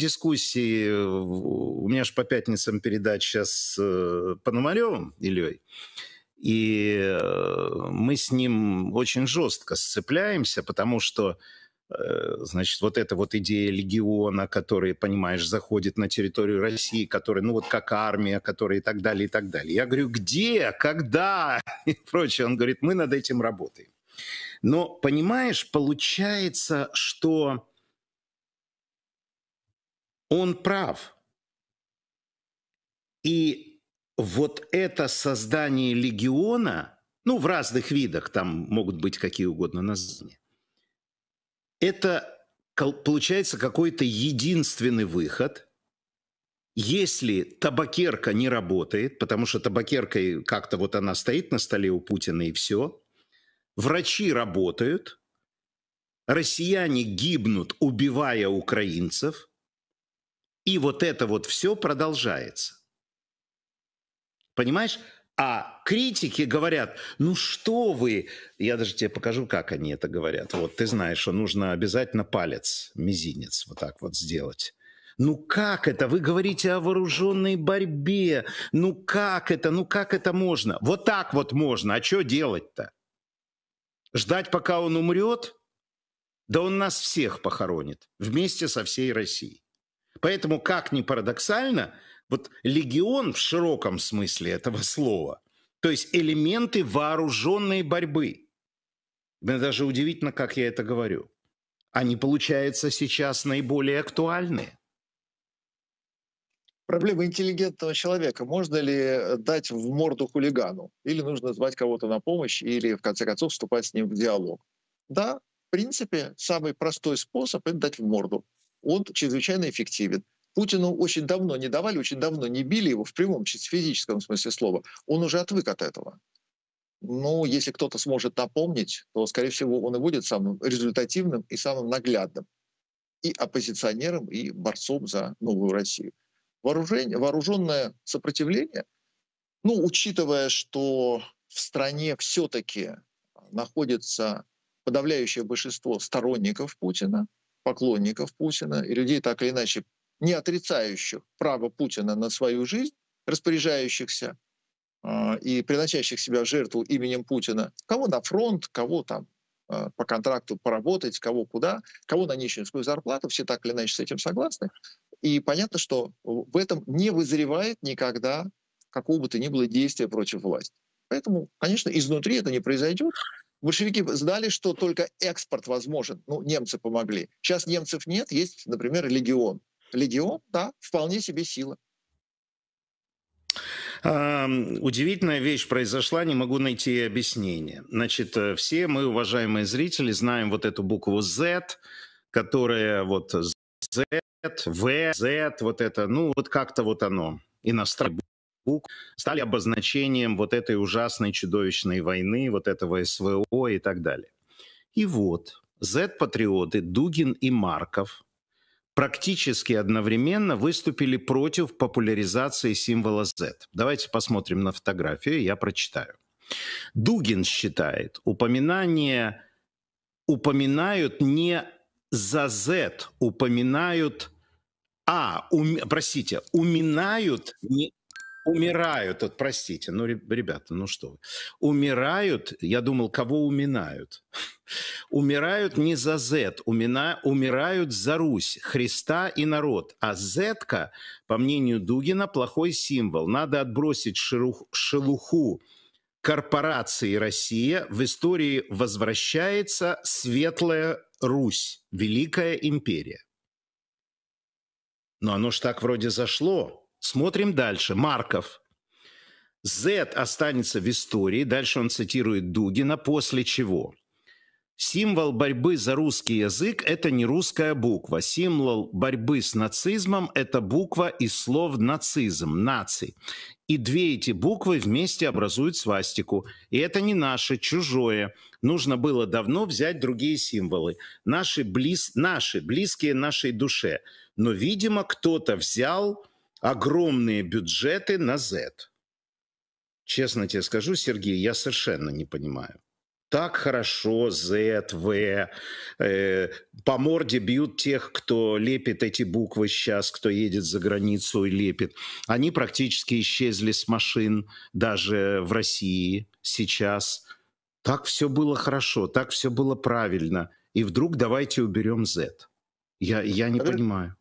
дискуссии, э, у меня же по пятницам передача с э, Пономаревым Ильей, и э, мы с ним очень жестко сцепляемся, потому что значит, вот эта вот идея легиона, который, понимаешь, заходит на территорию России, который, ну вот как армия, которая и так далее, и так далее. Я говорю, где, когда и прочее. Он говорит, мы над этим работаем. Но, понимаешь, получается, что он прав. И вот это создание легиона, ну, в разных видах, там могут быть какие угодно названия, это получается какой-то единственный выход – если табакерка не работает, потому что табакеркой как-то вот она стоит на столе у Путина и все, врачи работают, россияне гибнут, убивая украинцев, и вот это вот все продолжается. Понимаешь? А критики говорят, ну что вы, я даже тебе покажу, как они это говорят. Вот ты знаешь, что нужно обязательно палец, мизинец вот так вот сделать. Ну как это? Вы говорите о вооруженной борьбе. Ну как это? Ну как это можно? Вот так вот можно. А что делать-то? Ждать, пока он умрет? Да он нас всех похоронит вместе со всей Россией. Поэтому, как ни парадоксально, вот легион в широком смысле этого слова, то есть элементы вооруженной борьбы. Мне даже удивительно, как я это говорю. Они, получаются сейчас наиболее актуальны. Проблема интеллигентного человека. Можно ли э, дать в морду хулигану? Или нужно звать кого-то на помощь, или, в конце концов, вступать с ним в диалог? Да, в принципе, самый простой способ – это дать в морду он чрезвычайно эффективен. Путину очень давно не давали, очень давно не били его в прямом, физическом смысле слова. Он уже отвык от этого. Но ну, если кто-то сможет напомнить, то, скорее всего, он и будет самым результативным и самым наглядным и оппозиционером, и борцом за новую Россию. Вооружение, вооруженное сопротивление, ну, учитывая, что в стране все-таки находится подавляющее большинство сторонников Путина, поклонников Путина и людей, так или иначе, не отрицающих право Путина на свою жизнь, распоряжающихся э, и приносящих себя в жертву именем Путина, кого на фронт, кого там э, по контракту поработать, кого куда, кого на нищенскую зарплату, все так или иначе с этим согласны. И понятно, что в этом не вызревает никогда какого бы то ни было действия против власти. Поэтому, конечно, изнутри это не произойдет, большевики знали, что только экспорт возможен. Ну, немцы помогли. Сейчас немцев нет, есть, например, легион. Легион, да, вполне себе сила. А, удивительная вещь произошла, не могу найти объяснение. Значит, э, все мы, уважаемые зрители, знаем вот эту букву Z, которая вот Z, V, Z, вот это, ну вот как-то вот оно, иностранное УК стали обозначением вот этой ужасной чудовищной войны, вот этого СВО и так далее. И вот Z-патриоты Дугин и Марков практически одновременно выступили против популяризации символа Z. Давайте посмотрим на фотографию, я прочитаю. Дугин считает, упоминание упоминают не за Z, упоминают а, ум, простите, уминают не, умирают, вот, простите, ну, ребята, ну что вы, умирают, я думал, кого уминают? умирают не за Z, умина, умирают за Русь, Христа и народ. А z по мнению Дугина, плохой символ. Надо отбросить шелух, шелуху корпорации Россия. В истории возвращается светлая Русь, Великая империя. Но оно ж так вроде зашло. Смотрим дальше. Марков. Z останется в истории. Дальше он цитирует Дугина. После чего? Символ борьбы за русский язык – это не русская буква. Символ борьбы с нацизмом – это буква из слов «нацизм», «наци». И две эти буквы вместе образуют свастику. И это не наше, чужое. Нужно было давно взять другие символы. Наши, близ... наши близкие нашей душе. Но, видимо, кто-то взял огромные бюджеты на Z. Честно тебе скажу, Сергей, я совершенно не понимаю. Так хорошо Z, V, э, по морде бьют тех, кто лепит эти буквы сейчас, кто едет за границу и лепит. Они практически исчезли с машин даже в России сейчас. Так все было хорошо, так все было правильно. И вдруг давайте уберем Z. Я, я не Подожди, понимаю.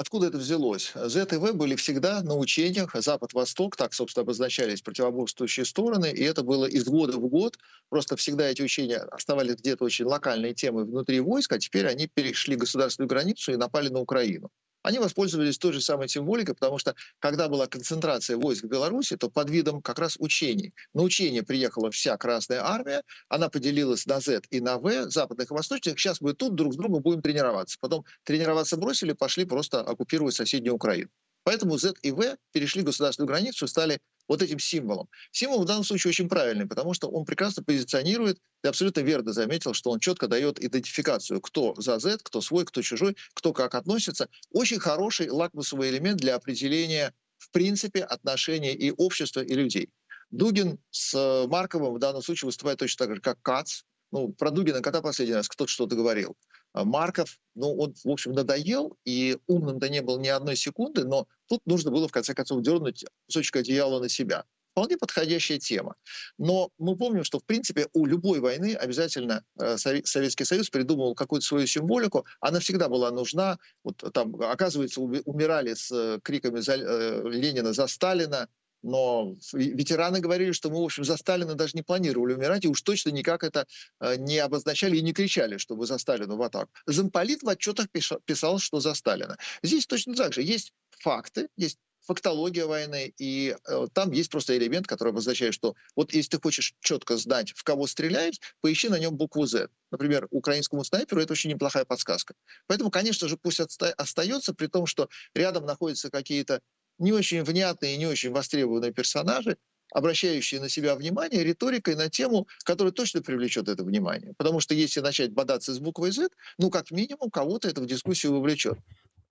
Откуда это взялось? ЗТВ были всегда на учениях Запад-Восток, так, собственно, обозначались противоборствующие стороны, и это было из года в год. Просто всегда эти учения оставались где-то очень локальные темы внутри войск, а теперь они перешли государственную границу и напали на Украину. Они воспользовались той же самой символикой, потому что когда была концентрация войск в Беларуси, то под видом как раз учений. На учение приехала вся Красная Армия, она поделилась на Z и на В, западных и восточных. Сейчас мы тут друг с другом будем тренироваться. Потом тренироваться бросили, пошли просто оккупировать соседнюю Украину. Поэтому Z и В перешли государственную границу, стали вот этим символом. Символ в данном случае очень правильный, потому что он прекрасно позиционирует, ты абсолютно верно заметил, что он четко дает идентификацию, кто за Z, кто свой, кто чужой, кто как относится. Очень хороший лакмусовый элемент для определения, в принципе, отношений и общества, и людей. Дугин с э, Марковым в данном случае выступает точно так же, как Кац. Ну, про Дугина, когда последний раз кто-то что-то говорил. Э, марков, ну, он, в общем, надоел, и умным-то не был ни одной секунды, но тут нужно было, в конце концов, дернуть кусочек одеяла на себя. Вполне подходящая тема. Но мы помним, что, в принципе, у любой войны обязательно э, Советский Союз придумывал какую-то свою символику. Она всегда была нужна. Вот там, оказывается, умирали с э, криками за Ленина за Сталина, но ветераны говорили, что мы, в общем, за Сталина даже не планировали умирать, и уж точно никак это э, не обозначали и не кричали, чтобы за Сталина в атаку. Замполит в отчетах писал, что за Сталина. Здесь точно так же. Есть факты, есть фактология войны, и э, там есть просто элемент, который обозначает, что вот если ты хочешь четко знать, в кого стреляешь, поищи на нем букву Z. Например, украинскому снайперу это очень неплохая подсказка. Поэтому, конечно же, пусть отста- остается, при том, что рядом находятся какие-то не очень внятные и не очень востребованные персонажи, обращающие на себя внимание риторикой на тему, которая точно привлечет это внимание. Потому что если начать бодаться с буквой Z, ну, как минимум, кого-то это в дискуссию вовлечет.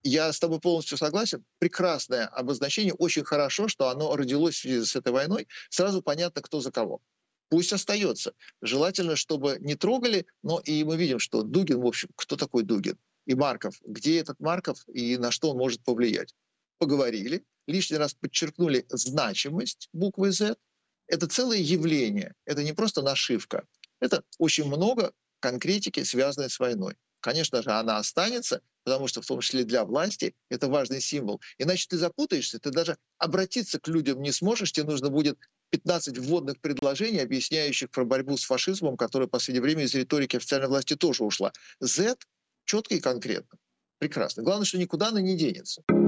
Я с тобой полностью согласен. Прекрасное обозначение. Очень хорошо, что оно родилось в связи с этой войной. Сразу понятно, кто за кого. Пусть остается. Желательно, чтобы не трогали, но и мы видим, что Дугин, в общем, кто такой Дугин? И Марков. Где этот Марков и на что он может повлиять? Поговорили, лишний раз подчеркнули значимость буквы Z. Это целое явление, это не просто нашивка. Это очень много конкретики, связанной с войной. Конечно же, она останется, потому что в том числе для власти это важный символ. Иначе ты запутаешься, ты даже обратиться к людям не сможешь, тебе нужно будет 15 вводных предложений, объясняющих про борьбу с фашизмом, которая в последнее время из риторики официальной власти тоже ушла. Z четко и конкретно. Прекрасно. Главное, что никуда она не денется.